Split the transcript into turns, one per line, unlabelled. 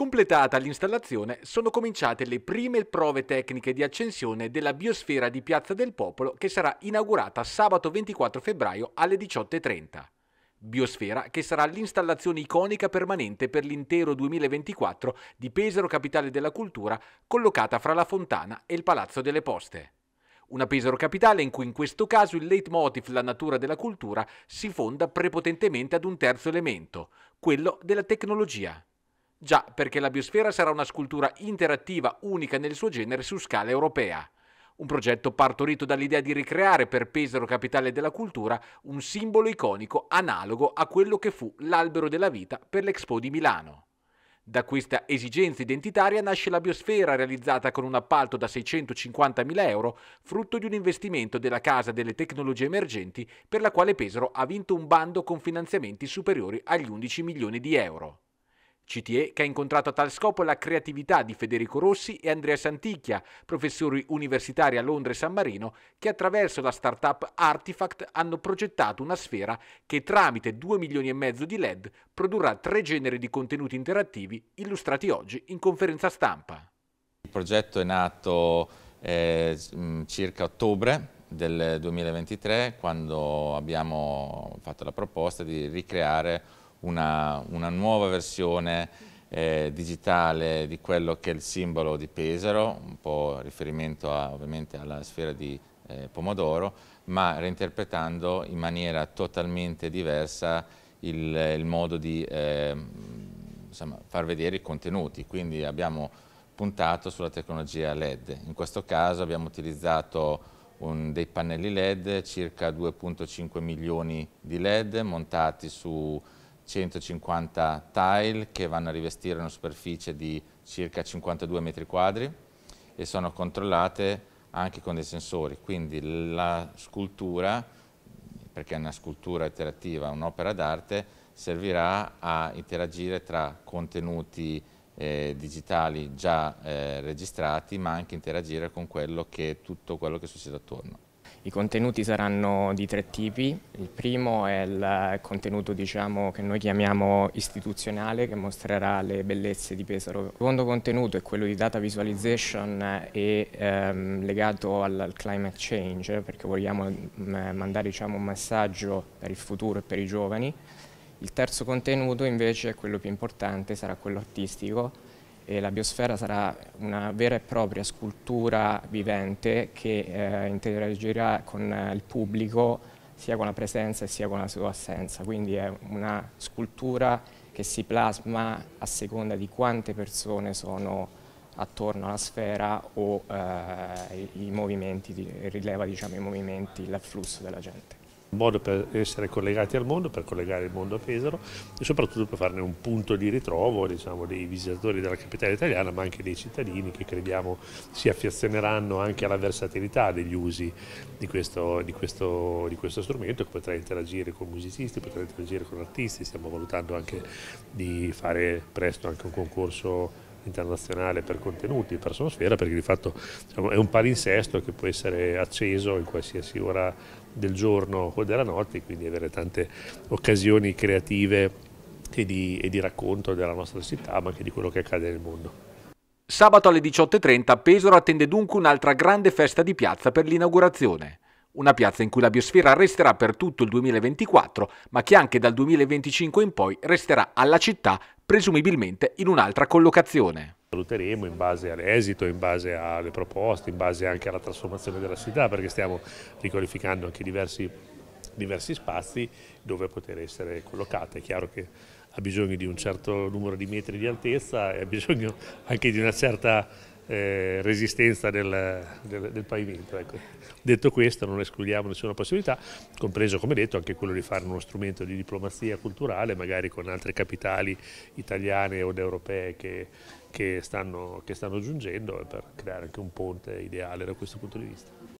Completata l'installazione, sono cominciate le prime prove tecniche di accensione della biosfera di Piazza del Popolo che sarà inaugurata sabato 24 febbraio alle 18.30. Biosfera che sarà l'installazione iconica permanente per l'intero 2024 di Pesaro Capitale della Cultura, collocata fra la Fontana e il Palazzo delle Poste. Una Pesaro capitale in cui in questo caso il leitmotiv la natura della cultura si fonda prepotentemente ad un terzo elemento, quello della tecnologia. Già, perché la biosfera sarà una scultura interattiva unica nel suo genere su scala europea. Un progetto partorito dall'idea di ricreare per Pesaro capitale della cultura un simbolo iconico analogo a quello che fu l'albero della vita per l'Expo di Milano. Da questa esigenza identitaria nasce la biosfera realizzata con un appalto da 650.000 euro, frutto di un investimento della Casa delle Tecnologie Emergenti per la quale Pesaro ha vinto un bando con finanziamenti superiori agli 11 milioni di euro. CTE che ha incontrato a tal scopo la creatività di Federico Rossi e Andrea Santicchia, professori universitari a Londra e San Marino, che attraverso la startup Artifact hanno progettato una sfera che tramite 2 milioni e mezzo di LED produrrà tre generi di contenuti interattivi illustrati oggi in conferenza stampa.
Il progetto è nato eh, mm, circa ottobre del 2023 quando abbiamo fatto la proposta di ricreare una, una nuova versione eh, digitale di quello che è il simbolo di Pesaro, un po' riferimento a, ovviamente alla sfera di eh, pomodoro, ma reinterpretando in maniera totalmente diversa il, il modo di eh, insomma, far vedere i contenuti, quindi abbiamo puntato sulla tecnologia LED. In questo caso abbiamo utilizzato un, dei pannelli LED, circa 2.5 milioni di LED montati su 150 tile che vanno a rivestire una superficie di circa 52 metri quadri e sono controllate anche con dei sensori, quindi la scultura, perché è una scultura interattiva, un'opera d'arte, servirà a interagire tra contenuti eh, digitali già eh, registrati, ma anche interagire con quello che, tutto quello che succede attorno.
I contenuti saranno di tre tipi, il primo è il contenuto diciamo, che noi chiamiamo istituzionale che mostrerà le bellezze di Pesaro. Il secondo contenuto è quello di data visualization e ehm, legato al, climate change perché vogliamo mm, eh, mandare diciamo, un messaggio per il futuro e per i giovani. Il terzo contenuto invece è quello più importante, sarà quello artistico e la biosfera sarà una vera e propria scultura vivente che eh, interagirà con eh, il pubblico sia con la presenza sia con la sua assenza, quindi è una scultura che si plasma a seconda di quante persone sono attorno alla sfera o eh, i, i movimenti, rileva diciamo, i movimenti, l'afflusso della gente
un modo per essere collegati al mondo, per collegare il mondo a Pesaro e soprattutto per farne un punto di ritrovo diciamo, dei visitatori della capitale italiana ma anche dei cittadini che crediamo si affezioneranno anche alla versatilità degli usi di questo, di questo, di questo strumento che potrà interagire con musicisti, potrà interagire con artisti, stiamo valutando anche di fare presto anche un concorso internazionale per contenuti, per atmosfera, perché di fatto diciamo, è un palinsesto che può essere acceso in qualsiasi ora del giorno o della notte, quindi avere tante occasioni creative e di, e di racconto della nostra città,
ma anche di quello che accade nel mondo. Sabato alle 18.30 Pesaro attende dunque un'altra grande festa di piazza per l'inaugurazione. Una piazza in cui la biosfera resterà per tutto il 2024, ma che anche dal 2025 in poi resterà alla città presumibilmente in un'altra collocazione.
Valuteremo in base all'esito, in base alle proposte, in base anche alla trasformazione della città perché stiamo riqualificando anche diversi, diversi spazi dove poter essere collocata. È chiaro che ha bisogno di un certo numero di metri di altezza e ha bisogno anche di una certa eh, resistenza del, del, del pavimento. Ecco. Detto questo non escludiamo nessuna possibilità, compreso come detto anche quello di fare uno strumento di diplomazia culturale, magari con altre capitali italiane o europee che, che, stanno, che stanno giungendo per creare anche un ponte ideale da questo punto di vista.